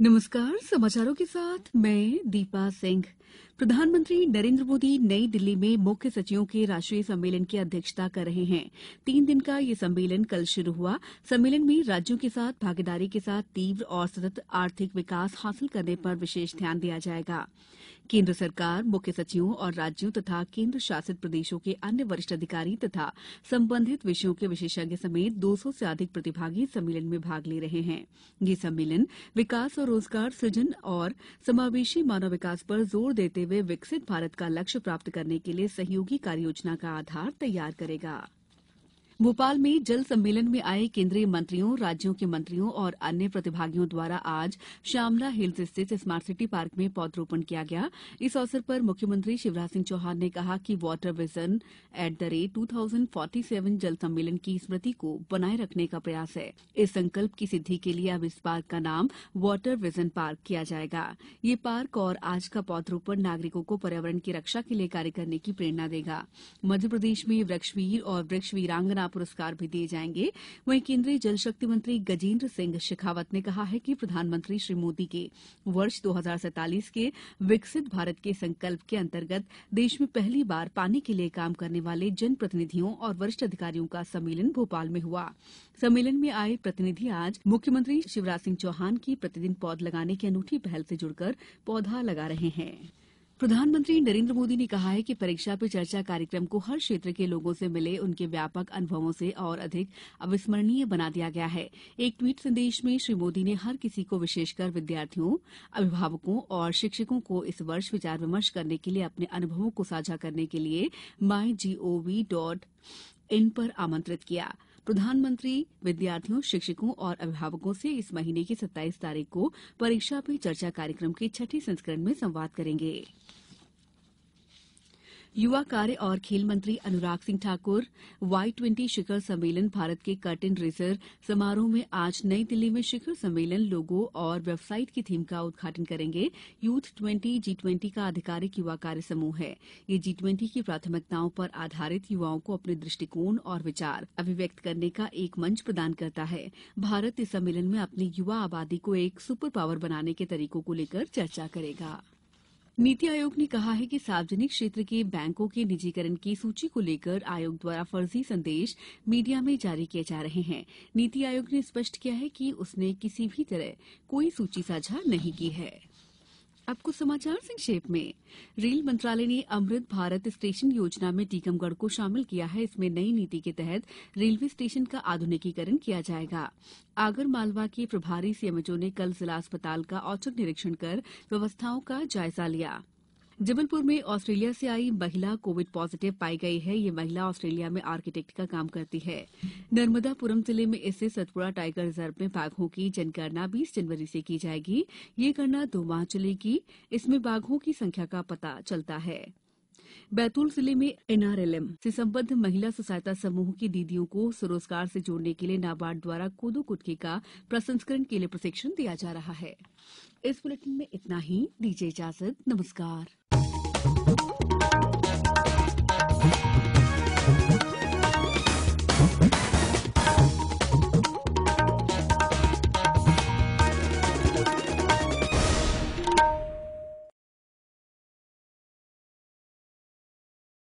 नमस्कार समाचारों के साथ मैं दीपा सिंह प्रधानमंत्री नरेंद्र मोदी नई दिल्ली में मुख्य सचिवों के राष्ट्रीय सम्मेलन की अध्यक्षता कर रहे हैं तीन दिन का यह सम्मेलन कल शुरू हुआ सम्मेलन में राज्यों के साथ भागीदारी के साथ तीव्र और सतत आर्थिक विकास हासिल करने पर विशेष ध्यान दिया जाएगा केन्द्र सरकार मुख्य सचिवों और राज्यों तथा केन्द्र शासित प्रदेशों के अन्य वरिष्ठ अधिकारी तथा संबंधित विषयों के विशेषज्ञ समेत दो सौ से अधिक प्रतिभागी सम्मेलन में भाग ले रहे हैं ये सम्मेलन विकास और रोजगार सुजन और समावेशी मानव विकास पर जोर देते हुए विकसित भारत का लक्ष्य प्राप्त करने के लिए सहयोगी कार्ययोजना का आधार तैयार करेगा भोपाल में जल सम्मेलन में आए केंद्रीय मंत्रियों राज्यों के मंत्रियों और अन्य प्रतिभागियों द्वारा आज श्यामला हिल्स स्थित स्मार्ट सिटी पार्क में पौधरोपण किया गया इस अवसर पर मुख्यमंत्री शिवराज सिंह चौहान ने कहा कि water vision at the rate two thousand forty seven जल सम्मेलन की स्मृति को बनाए रखने का प्रयास है इस संकल्प की सिद्धि के लिए अब इस पार्क का नाम वाटर विजन पार्क किया जाएगा ये पार्क और आज का पौधरोपण नागरिकों को पर्यावरण की रक्षा के लिए कार्य करने की प्रेरणा देगा मध्यप्रदेश में वृक्षवीर और वृक्ष वीरांगना पुरस्कार भी दिए जाएंगे वहीं केन्द्रीय जल शक्ति मंत्री गजेन्द्र सिंह शेखावत ने कहा है कि प्रधानमंत्री श्री मोदी के वर्ष दो हजार के विकसित भारत के संकल्प के अंतर्गत देश में पहली बार पानी के लिए काम करने वाले जनप्रतिनिधियों और वरिष्ठ अधिकारियों का सम्मेलन भोपाल में हुआ सम्मेलन में आए प्रतिनिधि आज मुख्यमंत्री शिवराज सिंह चौहान की प्रतिदिन पौध लगाने की अनूठी पहल से जुड़कर पौधा लगा रहे हैं प्रधानमंत्री नरेन्द्र मोदी ने कहा है कि परीक्षा पे चर्चा कार्यक्रम को हर क्षेत्र के लोगों से मिले उनके व्यापक अनुभवों से और अधिक अविस्मरणीय बना दिया गया है एक ट्वीट संदेश में श्री मोदी ने हर किसी को विशेषकर विद्यार्थियों अभिभावकों और शिक्षकों को इस वर्ष विचार विमर्श करने के लिए अपने अनुभवों को साझा करने के लिए माई डॉट इन पर आमंत्रित किया है प्रधानमंत्री विद्यार्थियों शिक्षकों और अभिभावकों से इस महीने की सत्ताईस तारीख को परीक्षा पे चर्चा कार्यक्रम के छठे संस्करण में संवाद करेंगे युवा कार्य और खेल मंत्री अनुराग सिंह ठाकुर वाई ट्वेंटी शिखर सम्मेलन भारत के कर्टेन रेजर समारोह में आज नई दिल्ली में शिखर सम्मेलन लोगो और वेबसाइट की थीम का उद्घाटन करेंगे यूथ ट्वेंटी जी ट्वेंटी का आधिकारिक युवा कार्य समूह है ये जी ट्वेंटी की प्राथमिकताओं पर आधारित युवाओं को अपने दृष्टिकोण और विचार अभिव्यक्त करने का एक मंच प्रदान करता है भारत इस सम्मेलन में अपनी युवा आबादी को एक सुपर पावर बनाने के तरीकों को लेकर चर्चा करेगा नीति आयोग ने कहा है कि सार्वजनिक क्षेत्र के बैंकों के निजीकरण की सूची को लेकर आयोग द्वारा फर्जी संदेश मीडिया में जारी किए जा रहे हैं नीति आयोग ने स्पष्ट किया है कि उसने किसी भी तरह कोई सूची साझा नहीं की है अब कुछ समाचार संक्षेप में रेल मंत्रालय ने अमृत भारत स्टेशन योजना में टीकमगढ़ को शामिल किया है इसमें नई नीति के तहत रेलवे स्टेशन का आधुनिकीकरण किया जाएगा आगरमालवा के प्रभारी सीएमएचओ ने कल जिला अस्पताल का औचक निरीक्षण कर व्यवस्थाओं का जायजा लिया गया जबलपुर में ऑस्ट्रेलिया से आई महिला कोविड पॉजिटिव पाई गई है यह महिला ऑस्ट्रेलिया में आर्किटेक्ट का काम करती है नर्मदापुरम जिले में स्थित सतपुड़ा टाइगर रिजर्व में बाघों की जनगणना 20 जनवरी से की जाएगी ये गणना दो माह चलेगी इसमें बाघों की संख्या का पता चलता है बैतूल जिले में एनआरएलएम से संबद्ध महिला सहायता समूह की दीदियों को स्वरोजगार से जोड़ने के लिए नाबार्ड द्वारा कोदो कुटकी का प्रसंस्करण के लिए प्रशिक्षण दिया जा रहा है इस बुलेटिन में इतना ही दीजिए इजाजत नमस्कार